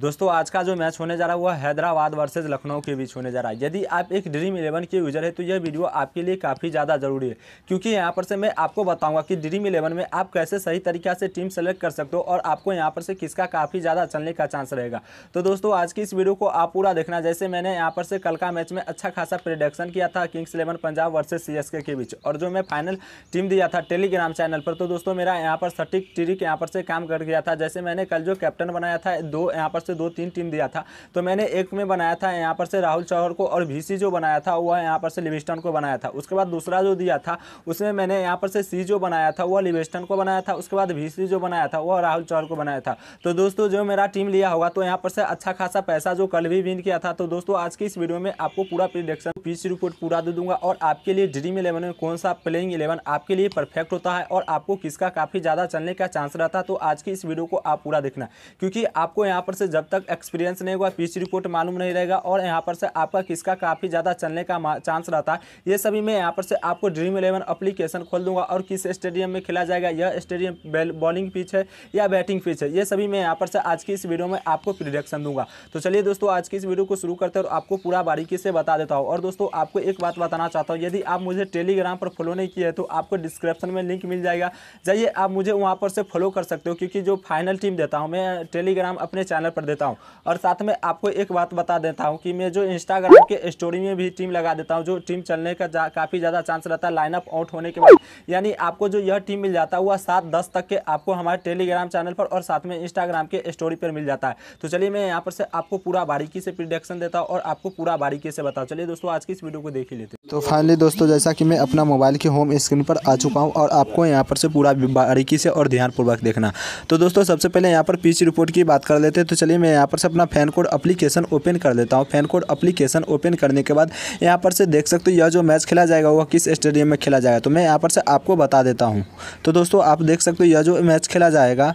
दोस्तों आज का जो मैच होने जा रहा है वह हैदराबाद वर्सेज लखनऊ के बीच होने जा रहा है यदि आप एक ड्रीम इलेवन के यूजर है तो यह वीडियो आपके लिए काफ़ी ज़्यादा जरूरी है क्योंकि यहाँ पर से मैं आपको बताऊंगा कि ड्रीम इलेवन में आप कैसे सही तरीके से टीम सेलेक्ट कर सकते हो और आपको यहाँ पर से किसका काफ़ी ज़्यादा चलने का चांस रहेगा तो दोस्तों आज की इस वीडियो को आप पूरा देखना जैसे मैंने यहाँ पर से कल का मैच में अच्छा खासा प्रिडक्शन किया था Kings Eleven Punjab versus C के बीच और जो मैं फाइनल टीम दिया था टेलीग्राम चैनल पर तो दोस्तों मेरा यहाँ पर सटीक टिरिक यहाँ पर से काम कर गया था जैसे मैंने कल जो कैप्टन बनाया था दो यहाँ पर से दो तीन टीम दिया था तो मैंने एक में बनाया था यहाँ पर से राहुल चौहर को और भी जो बनाया था वह यहाँ पर से लिविस्टन को बनाया था उसके बाद दूसरा जो दिया था उसमें मैंने यहाँ पर से सी जो बनाया था वह लिविस्टन को बनाया था उसके बाद भी जो बनाया था वह राहुल चौहर को बनाया था तो दोस्तों जो मेरा टीम लिया होगा तो यहाँ पर से अच्छा खासा पैसा जो कल भी विन किया था तो दोस्तों आज की इस वीडियो में आपको पूरा प्रिडक्शन पीच रिपोर्ट पूरा दे दूंगा और आपके लिए ड्रीम इलेवन में कौन सा प्लेइंग इलेवन आपके लिए परफेक्ट होता है और आपको किसका काफ़ी ज़्यादा चलने का चांस रहता है तो आज की इस वीडियो को आप पूरा देखना क्योंकि आपको यहाँ पर से जब तक एक्सपीरियंस नहीं हुआ पीच रिपोर्ट मालूम नहीं रहेगा और यहाँ पर से आपका किसका काफ़ी ज़्यादा चलने का चांस रहता है ये सभी मैं यहाँ पर से आपको ड्रीम इलेवन अप्लीकेशन खोल दूंगा और किस स्टेडियम में खेला जाएगा यह स्टेडियम बॉलिंग पिच है या बैटिंग पिच है ये सभी मैं यहाँ पर से आज की इस वीडियो में आपको प्रिडक्शन दूंगा तो चलिए दोस्तों आज की इस वीडियो को शुरू करते हैं और आपको पूरा बारीकी से बता देता हूँ और दोस्तों आपको एक बात बताना चाहता हूँ यदि आप मुझे टेलीग्राम पर फॉलो नहीं किया है तो आपको डिस्क्रिप्शन में लिंक मिल जाएगा जाइए आप मुझे वहाँ पर से फॉलो कर सकते हो क्योंकि जो फाइनल टीम देता हूँ मैं टेलीग्राम अपने चैनल पर देता हूँ और साथ में आपको एक बात बता देता हूँ कि मैं जो इंस्टाग्राम के स्टोरी में भी टीम लगा देता हूँ जो टीम चलने का जा, काफ़ी ज़्यादा चांस रहता है लाइनअप आउट होने के बाद यानी आपको जो यह टीम मिल जाता है वह सात दस तक के आपको हमारे टेलीग्राम चैनल पर और साथ में इंस्टाग्राम के स्टोरी पर मिल जाता है तो चलिए मैं यहाँ पर से आपको पूरा बारीकी से प्रिडक्शन देता हूँ और आपको पूरा बारीकी से बताऊँ चलिए दोस्तों आज की इस वीडियो को देख ही लेते तो फाइनली दोस्तों जैसा कि मैं अपना मोबाइल के होम स्क्रीन पर आ चुका हूँ और आपको यहाँ पर से पूरा बारीकी से और ध्यानपूर्वक देखना तो दोस्तों सबसे पहले यहाँ पर पीसी रिपोर्ट की बात कर लेते हैं तो चलिए मैं यहाँ पर से अपना फैन कोड अप्लीकेशन ओपन कर देता हूँ फैन कोड अप्लीकेशन ओपन करने के बाद यहाँ पर से देख सकते हो यह जो मैच खेला जाएगा वह किस स्टेडियम में खेला जाएगा तो मैं यहाँ पर से आपको बता देता हूँ तो दोस्तों आप देख सकते हो यह जो मैच खेला जाएगा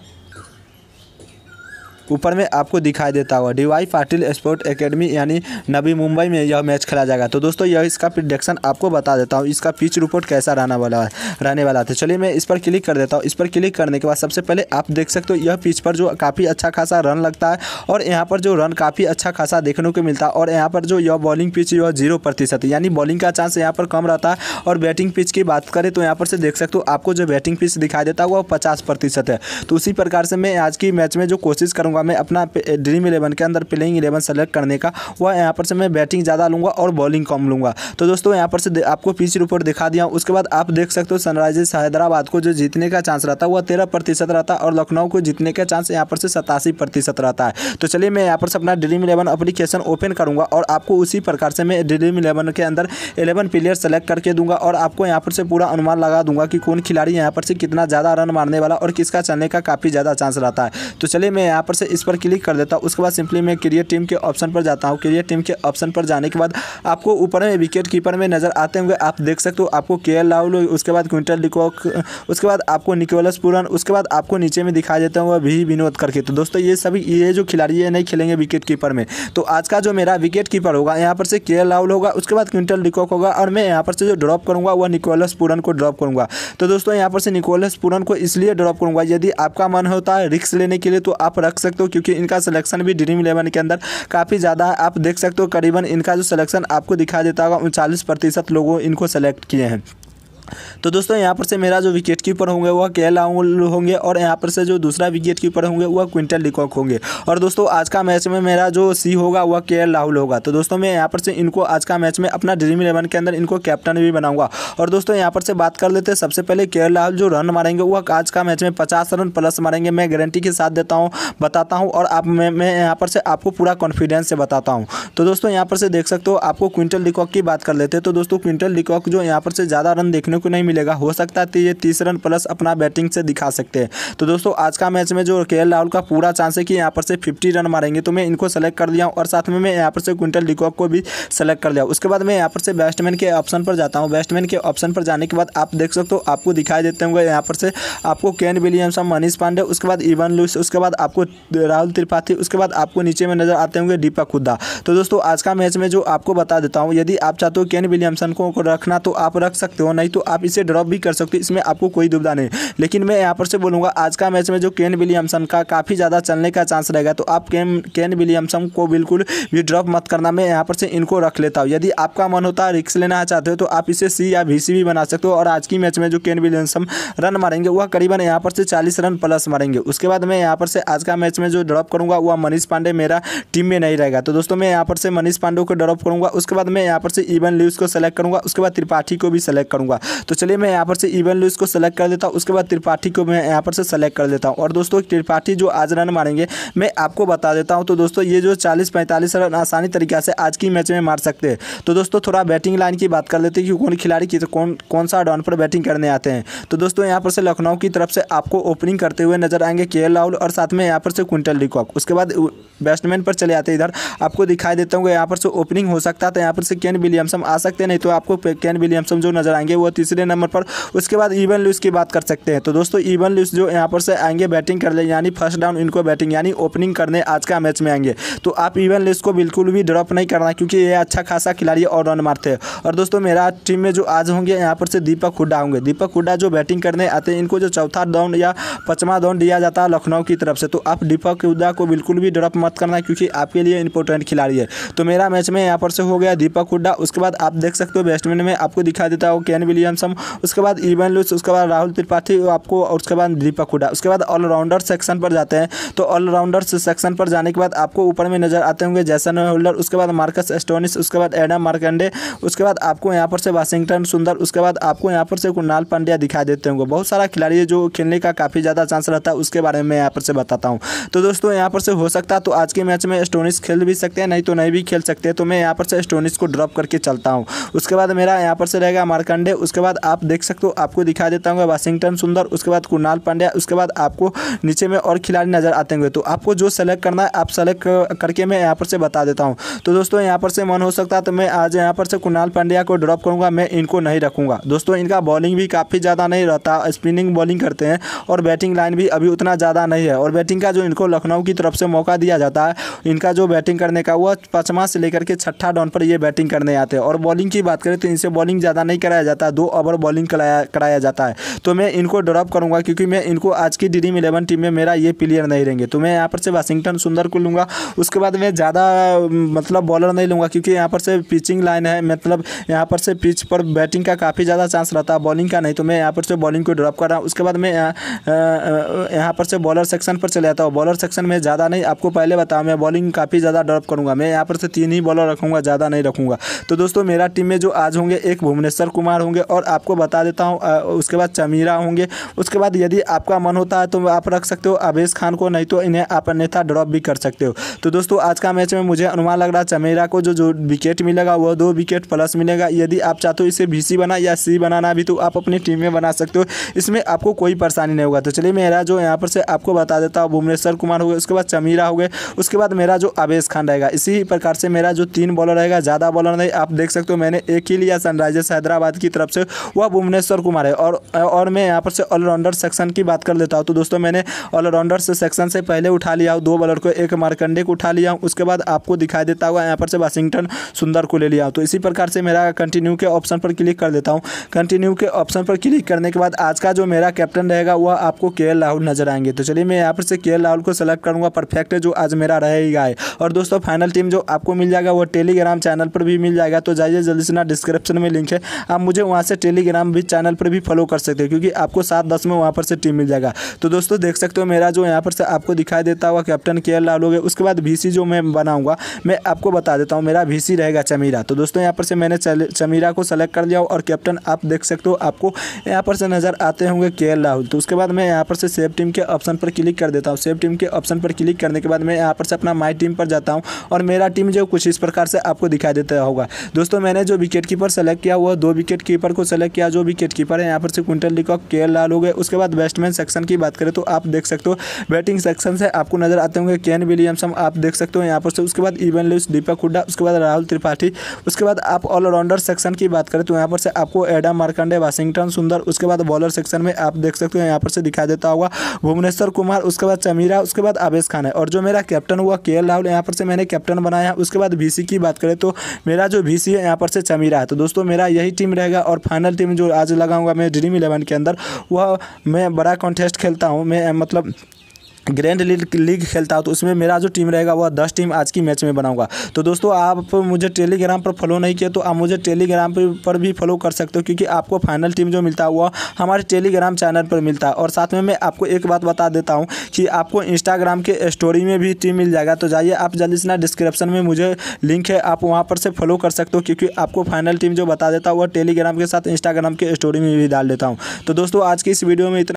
ऊपर में आपको दिखाई देता हुआ D Y Patil sport academy यानी नवी मुंबई में यह मैच खेला जाएगा तो दोस्तों यह इसका प्रिडिक्शन आपको बता देता हूँ इसका पिच रिपोर्ट कैसा रहने वाला है रहने वाला था चलिए मैं इस पर क्लिक कर देता हूँ इस पर क्लिक करने के बाद सबसे पहले आप देख सकते हो यह पिच पर जो काफ़ी अच्छा खासा रन लगता है और यहाँ पर जो रन काफ़ी अच्छा खासा देखने को मिलता है और यहाँ पर जो यह बॉलिंग पिच यह जीरो प्रतिशत यानी बॉलिंग का चांस यहाँ पर कम रहता है और बैटिंग पिच की बात करें तो यहाँ पर से देख सकते हो आपको जो बैटिंग पिच दिखाई देता है वो पचास प्रतिशत है तो उसी प्रकार से मैं आज की मैच में जो कोशिश करूँगा हमें अपना ड्रीम इलेवन के अंदर प्लेइंग इलेवन सेलेक्ट करने का वह यहाँ पर से मैं बैटिंग ज़्यादा लूँगा और बॉलिंग कम लूँगा तो दोस्तों यहाँ पर से आपको पिच रिपोर्ट दिखा दिया उसके बाद आप देख सकते हो सनराइजर्स हैदराबाद को जो जीतने का चांस रहता है वह तेरह प्रतिशत रहता है और लखनऊ को जीतने का चांस यहाँ पर से सतासी प्रतिशत रहता है तो चलिए मैं यहाँ पर से अपना ड्रीम इलेवन अप्लीकेशन ओपन करूँगा और आपको उसी प्रकार से मैं ड्रीम इलेवन के अंदर इलेवन प्लेयर सेलेक्ट करके दूंगा और आपको यहाँ पर से पूरा अनुमान लगा दूंगा कि कौन खिलाड़ी यहाँ पर से कितना ज़्यादा रन मारने वाला और किसका चलने का काफ़ी ज़्यादा चांस रहता है तो चलिए मैं यहाँ पर से इस पर क्लिक कर देता हूँ उसके बाद सिंपली मैं क्रिएट टीम के ऑप्शन पर जाता हूँ क्रिएट टीम के ऑप्शन पर जाने के बाद आपको ऊपर में विकेट कीपर में नज़र आते होंगे आप देख सकते हो आपको के एल राहुल उसके बाद क्विंटल डिकॉक उसके बाद आपको निकोलस पुरन उसके बाद आपको नीचे में दिखा देता हूँ भी विनोद करके तो दोस्तों ये सभी ये जो खिलाड़ी है नहीं खेलेंगे विकेट कीपर में तो आज का जो मेरा विकेट कीपर होगा यहाँ पर से के एल राहुल होगा उसके बाद क्विंटल डिकॉक होगा और मैं यहाँ पर से जो ड्रॉप करूँगा वह निकोलस पुरन को ड्रॉप करूँगा तो दोस्तों यहाँ पर से निकोलस पुरन को इसलिए ड्रॉप करूँगा यदि आपका मन होता है रिक्स लेने के लिए तो आप रख सकते सकते हो क्योंकि इनका सिलेक्शन भी ड्रीम इलेवन के अंदर काफ़ी ज़्यादा है आप देख सकते हो करीबन इनका जो सिलेक्शन आपको दिखा देता होगा उनचालीस प्रतिशत लोगों इनको सेलेक्ट किए हैं तो दोस्तों यहाँ पर से मेरा जो विकेट कीपर होंगे वह के एल होंगे और यहाँ पर से जो दूसरा विकेट कीपर होंगे वह क्विंटल डिकॉक होंगे और दोस्तों आज का मैच में मेरा जो सी होगा वह के राहुल होगा तो दोस्तों मैं यहाँ पर से इनको आज का मैच में अपना ड्रीम इलेवन के अंदर इनको कैप्टन भी बनाऊंगा और दोस्तों यहाँ पर से बात कर लेते हैं सबसे पहले के राहुल जो रन मारेंगे वह आज का मैच में पचास रन प्लस मारेंगे मैं गारंटी के साथ देता हूँ बताता हूँ और आप मैं, मैं यहाँ पर से आपको पूरा कॉन्फिडेंस से बताता हूँ तो दोस्तों यहाँ पर से देख सकते हो आपको क्विंटल डिकॉक की बात कर लेते हैं तो दोस्तों क्विंटल डिकॉक जो यहाँ पर से ज़्यादा रन देखने को नहीं मिलेगा हो सकता है ये तीस रन प्लस अपना बैटिंग से दिखा सकते हैं तो दोस्तों आज का मैच में जो के राहुल का पूरा चांस है कि यहाँ पर से फिफ्टी रन मारेंगे तो मैं इनको सेलेक्ट कर दिया हूँ और साथ में मैं यहाँ पर से क्विंटल डिकॉक को भी सेलेक्ट कर दिया उसके बाद मैं यहाँ पर से बैट्समैन के ऑप्शन पर जाता हूँ बैट्समैन के ऑप्शन पर जाने के बाद आप देख सकते हो आपको दिखाई देते होंगे यहाँ पर से आपको केन विलियमसन मनीष पांडे उसके बाद इवन लुइस उसके बाद आपको राहुल त्रिपाठी उसके बाद आपको नीचे में नजर आते होंगे दीपक हुड्डा तो दोस्तों आज का मैच में जो आपको बता देता हूँ यदि आप चाहते हो केन विलियमसन को रखना तो आप रख सकते हो नहीं तो आप इसे ड्रॉप भी कर सकते हो इसमें आपको कोई दुविधा नहीं लेकिन मैं यहाँ पर से बोलूँगा आज का मैच में जो केन विलियमसन का काफ़ी ज़्यादा चलने का चांस रहेगा तो आप केन केन विलियमसन को बिल्कुल भी ड्रॉप मत करना मैं यहाँ पर से इनको रख लेता हूँ यदि आपका मन होता है रिक्स लेना चाहते हो तो आप इसे सी या भी भी बना सकते हो और आज की मैच में जो केन विलियमसन रन मारेंगे वह करीबन यहाँ पर से चालीस रन प्लस मारेंगे उसके बाद मैं यहाँ पर से आज का मैच में जो ड्रॉप करूँगा वह मनीष पांडे मेरा टीम में नहीं रहेगा तो दोस्तों मैं यहाँ पर से मनीष पांडे को ड्रॉप करूँगा उसके बाद मैं यहाँ पर से इवन ल्यूज को सेलेक्ट करूँगा उसके बाद त्रिपाठी को भी सेलेक्ट करूँगा तो चलिए मैं यहाँ पर से इवन लुइस को सेलेक्ट कर देता हूँ उसके बाद त्रिपाठी को मैं यहाँ पर से सेलेक्ट कर देता हूँ और दोस्तों त्रिपाठी जो आज रन मारेंगे मैं आपको बता देता हूँ तो दोस्तों ये जो चालीस पैंतालीस रन आसानी तरीके से आज की मैच में मार सकते हैं तो दोस्तों थोड़ा बैटिंग लाइन की बात कर लेते हैं कि कौन खिलाड़ी की कौन कौन सा डाउन पर बैटिंग करने आते हैं तो दोस्तों यहाँ पर से लखनऊ की तरफ से आपको ओपनिंग करते हुए नजर आएंगे के राहुल और साथ में यहाँ पर से कुंटल डिकॉक उसके बाद बैट्समैन पर चले आते हैं इधर आपको दिखाई देता हूँ यहाँ पर से ओपनिंग हो सकता है तो यहाँ पर से केन विलियमसम आ सकते नहीं तो आपको कैन विलियमसम जो नजर आएंगे वो तीसरे नंबर पर उसके बाद ईवन लुइस की बात कर सकते हैं तो दोस्तों ईवन लुइस जो यहाँ पर से आएंगे बैटिंग कर ले यानी फर्स्ट डाउन इनको बैटिंग यानी ओपनिंग करने आज का मैच में आएंगे तो आप ईवन लुइस को बिल्कुल भी ड्रॉप नहीं करना क्योंकि ये अच्छा खासा खिलाड़ी और रन मारते हैं और दोस्तों मेरा टीम में जो आज होंगे यहाँ पर से दीपक हुड्डा होंगे दीपक हुड्डा जो बैटिंग करने आते हैं इनको जो चौथा डाउन या पचवा डाउन दिया जाता है लखनऊ की तरफ से तो आप दीपक हुड्डा को बिल्कुल भी ड्रॉप मत करना क्योंकि आपके लिए इंपॉर्टेंट खिलाड़ी है तो मेरा मैच में यहाँ पर से हो गया दीपक हुड्डा उसके बाद आप देख सकते हो बैट्समैन में आपको दिखा देता हो कैन विलियम सैमसंग उसके बाद इवन लुइस उसके बाद राहुल त्रिपाठी आपको और उसके बाद दीपक हुडा उसके बाद ऑलराउंडर सेक्शन पर जाते हैं तो ऑलराउंडर सेक्शन पर जाने के बाद आपको ऊपर में नजर आते होंगे जैसन होल्डर उसके बाद मार्कस एस्टोनिस उसके बाद एडम मार्कंडे उसके बाद आपको यहाँ पर से वाशिंगटन सुंदर उसके बाद आपको यहाँ पर से कुणाल पांड्या दिखाई देते होंगे बहुत सारा खिलाड़ी है जो खेलने का काफ़ी ज़्यादा चांस रहता है उसके बारे में यहाँ पर से बताता हूँ तो दोस्तों यहाँ पर से हो सकता है तो आज के मैच में स्टोनिस खेल भी सकते हैं नहीं तो नहीं भी खेल सकते तो मैं यहाँ पर से स्टोनिस को ड्रॉप करके चलता हूँ उसके बाद मेरा यहाँ पर से रहेगा मार्कंडे उसके बाद आप देख सकते हो आपको दिखा देता हूँ वाशिंगटन सुंदर उसके बाद कुणाल पांड्या उसके बाद आपको नीचे में और खिलाड़ी नज़र आते हुए तो आपको जो सेलेक्ट करना है आप सेलेक्ट करके मैं यहाँ पर से बता देता हूँ तो दोस्तों यहाँ पर से मन हो सकता है तो मैं आज यहाँ पर से कुणाल पांड्या को ड्रॉप करूँगा मैं इनको नहीं रखूँगा दोस्तों इनका बॉलिंग भी काफ़ी ज़्यादा नहीं रहता स्पिनिंग बॉलिंग करते हैं और बैटिंग लाइन भी अभी उतना ज़्यादा नहीं है और बैटिंग का जो इनको लखनऊ की तरफ से मौका दिया जाता है इनका जो बैटिंग करने का वह पचमा से लेकर के छठा डाउन पर ये बैटिंग करने आते हैं और बॉलिंग की बात करें तो इनसे बॉलिंग ज़्यादा नहीं कराया जाता दो ओवर बॉलिंग कराया कराया जाता है तो मैं इनको ड्रॉप करूंगा क्योंकि मैं इनको आज की ड्रीम इलेवन टीम में मेरा ये प्लेयर नहीं रहेंगे तो मैं यहाँ पर से वाशिंगटन सुंदर को लूँगा उसके बाद मैं ज़्यादा मतलब बॉलर नहीं लूँगा क्योंकि यहाँ पर से पिचिंग लाइन है मतलब यहाँ पर से पिच पर बैटिंग का काफ़ी ज़्यादा चांस रहता है बॉलिंग का नहीं तो मैं यहाँ पर से बॉलिंग को ड्रॉप कर रहा हूँ उसके बाद मैं यहाँ पर से बॉलर सेक्शन पर चले जाता हूँ बॉलर सेक्शन में ज़्यादा नहीं आपको पहले बताऊँ मैं बॉलिंग काफ़ी ज़्यादा ड्रॉप करूँगा मैं यहाँ पर से तीन ही बॉलर रखूँगा ज़्यादा नहीं रखूँगा तो दोस्तों मेरा टीम में जो आज होंगे एक भुवनेश्वर कुमार होंगे और और आपको बता देता हूँ उसके बाद चमीरा होंगे उसके बाद यदि आपका मन होता है तो आप रख सकते हो अवेश खान को नहीं तो इन्हें आप अन्यथा ड्रॉप भी कर सकते हो तो दोस्तों आज का मैच में मुझे अनुमान लग रहा है चमेरा को जो जो विकेट मिलेगा वह दो विकेट प्लस मिलेगा यदि आप चाहते हो इसे बी बना या सी बनाना भी तो आप अपनी टीम में बना सकते हो इसमें आपको कोई परेशानी नहीं होगा तो चलिए मेरा जो यहाँ पर से आपको बता देता हूँ भुवनेश्वर कुमार हो गए उसके बाद चमीरा हो गए उसके बाद मेरा जो अवेश खान रहेगा इसी प्रकार से मेरा जो तीन बॉलर रहेगा ज़्यादा बॉलर नहीं आप देख सकते हो मैंने एक ही लिया सनराइजर्स हैदराबाद की तरफ से वह भुवनेश्वर कुमार है और और मैं यहाँ पर से ऑलराउंडर सेक्शन की बात कर लेता हूँ तो दोस्तों मैंने ऑलराउंडर से सेक्शन से पहले उठा लिया हूँ दो बॉलर को एक मारकंडे को उठा लिया हूँ उसके बाद आपको दिखाई देता हुआ यहाँ पर से वाशिंगटन सुंदर को ले लिया हूँ तो इसी प्रकार से मेरा कंटिन्यू के ऑप्शन पर क्लिक कर देता हूँ कंटिन्यू के ऑप्शन पर क्लिक करने के बाद आज का जो मेरा कैप्टन रहेगा वह आपको के राहुल नजर आएंगे तो चलिए मैं यहाँ पर से के राहुल को सेलेक्ट करूँगा परफेक्ट जो आज मेरा रहेगा है और दोस्तों फाइनल टीम जो आपको मिल जाएगा वो टेलीग्राम चैनल पर भी मिल जाएगा तो जाइए जल्दी से ना डिस्क्रिप्शन में लिंक है आप मुझे वहाँ से से टेलीग्राम भी चैनल पर भी फॉलो कर सकते हो क्योंकि आपको सात दस में वहाँ पर से टीम मिल जाएगा तो दोस्तों देख सकते हो मेरा जो यहाँ पर से आपको दिखाई देता हुआ कैप्टन के एल राहुल उसके बाद वी जो मैं बनाऊँगा मैं आपको बता देता हूँ मेरा वी रहेगा चमीरा तो दोस्तों यहाँ पर से मैंने चमीरा को सेलेक्ट कर लिया और कैप्टन आप देख सकते हो आपको यहाँ पर से नज़र आते होंगे के राहुल तो उसके बाद मैं यहाँ पर से सेव टीम के ऑप्शन पर क्लिक कर देता हूँ सेव टीम के ऑप्शन पर क्लिक करने के बाद मैं यहाँ पर से अपना माई टीम पर जाता हूँ और मेरा टीम जो कुछ इस प्रकार से आपको दिखाई देता होगा दोस्तों मैंने जो विकेट कीपर सेलेक्ट किया वो दो विकेट कीपर को सेलेक्ट किया जो विकेट कीपर है यहाँ पर से क्विंटल लिकॉक के लाल हो गए उसके बाद बैट्समैन सेक्शन की बात करें तो आप देख सकते हो बैटिंग सेक्शन से आपको नजर आते होंगे केन विलियमसम आप देख सकते हो यहाँ पर से उसके बाद इवन लुइस दीपक हुड्डा उसके बाद राहुल त्रिपाठी उसके बाद आप ऑलराउंडर सेक्शन की बात करें तो यहाँ पर से आपको एडम मार्कंडे वाशिंगटन सुंदर उसके बाद बॉलर सेक्शन में आप देख सकते हो यहाँ पर से दिखा देता होगा भुवनेश्वर कुमार उसके बाद चमीरा उसके बाद आवेश खान है और जो मेरा कैप्टन हुआ के राहुल यहाँ पर से मैंने कैप्टन बनाया उसके बाद वी की बात करें तो मेरा जो वी है यहाँ पर से चमीरा है तो दोस्तों मेरा यही टीम रहेगा और फाइनल टीम जो आज लगाऊंगा मैं ड्रीम इलेवन के अंदर वह मैं बड़ा कॉन्टेस्ट खेलता हूँ मैं मतलब ग्रैंड लीग खेलता हूँ तो उसमें मेरा जो टीम रहेगा वह दस टीम आज की मैच में बनाऊंगा तो दोस्तों आप मुझे टेलीग्राम पर फॉलो नहीं किया तो आप मुझे टेलीग्राम पर भी फॉलो कर सकते हो क्योंकि आपको फाइनल टीम जो मिलता है वह हमारे टेलीग्राम चैनल पर मिलता है और साथ में मैं आपको एक बात बता देता हूँ कि आपको इंस्टाग्राम के स्टोरी में भी टीम मिल जाएगा तो जाइए आप जल्दी से ना डिस्क्रिप्शन में मुझे लिंक है आप वहाँ पर से फॉलो कर सकते हो क्योंकि आपको फाइनल टीम जो बता देता है वह टेलीग्राम के साथ इंस्टाग्राम के स्टोरी में भी डाल देता हूँ तो दोस्तों आज की इस वीडियो में इतना